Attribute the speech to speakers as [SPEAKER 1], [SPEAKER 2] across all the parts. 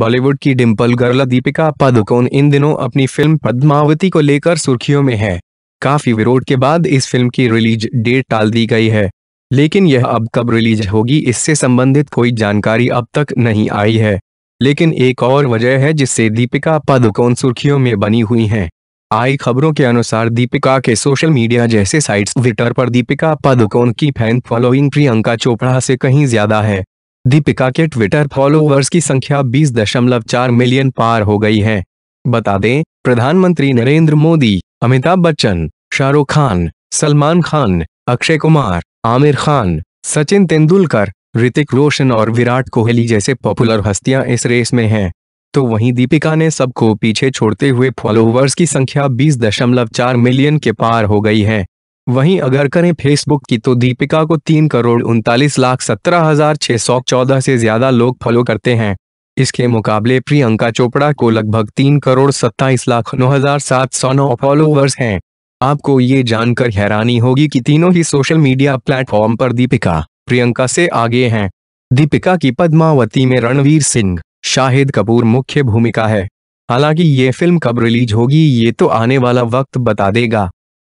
[SPEAKER 1] बॉलीवुड की dimple girl Deepika Padukone इन दिनों अपनी फिल्म पद्मावती को लेकर सुर्खियों में है काफी विरोध के बाद इस फिल्म की रिलीज डेट टाल दी गई है लेकिन यह अब कब रिलीज होगी इससे संबंधित कोई जानकारी अब तक नहीं आई है लेकिन एक और वजह है जिससे दीपिका पादुकोण सुर्खियों में बनी हुई हैं आई खबरों के अनुसार दीपिका के सोशल मीडिया जैसे साइट्स ट्विटर पर दीपिका पादुकोण की फैन फॉलोइंग प्रियंका चोपड़ा से कहीं ज्यादा है दीपिका के ट्विटर फॉलोअर्स की संख्या 20.4 मिलियन पार हो गई है बता दें प्रधानमंत्री नरेंद्र मोदी अमिताभ बच्चन शाहरुख खान सलमान खान अक्षय कुमार आमिर खान सचिन तेंदुलकर ऋतिक रोशन और विराट कोहली जैसे पॉपुलर हस्तियां इस रेस में हैं तो वहीं दीपिका ने सबको पीछे छोड़ते हुए फॉलोवर्स की संख्या 20.4 मिलियन के पार हो गई है वहीं अगर करें फेसबुक की तो दीपिका को तीन करोड़ उनतालीस लाख सत्रह हजार छह सौ चौदह से ज्यादा लोग फॉलो करते हैं इसके मुकाबले प्रियंका चोपड़ा को लगभग तीन करोड़ सत्ताईस लाख नौ हजार सात सौ नौ फॉलोअर्स हैं आपको ये जानकर हैरानी होगी कि तीनों ही सोशल मीडिया प्लेटफॉर्म पर दीपिका प्रियंका से आगे हैं दीपिका की पद्मावती में रणवीर सिंह शाहिद कपूर मुख्य भूमिका है हालांकि ये फिल्म कब रिलीज होगी ये तो आने वाला वक्त बता देगा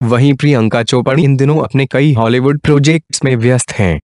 [SPEAKER 1] वहीं प्रियंका चोपड़ा इन दिनों अपने कई हॉलीवुड प्रोजेक्ट्स में व्यस्त हैं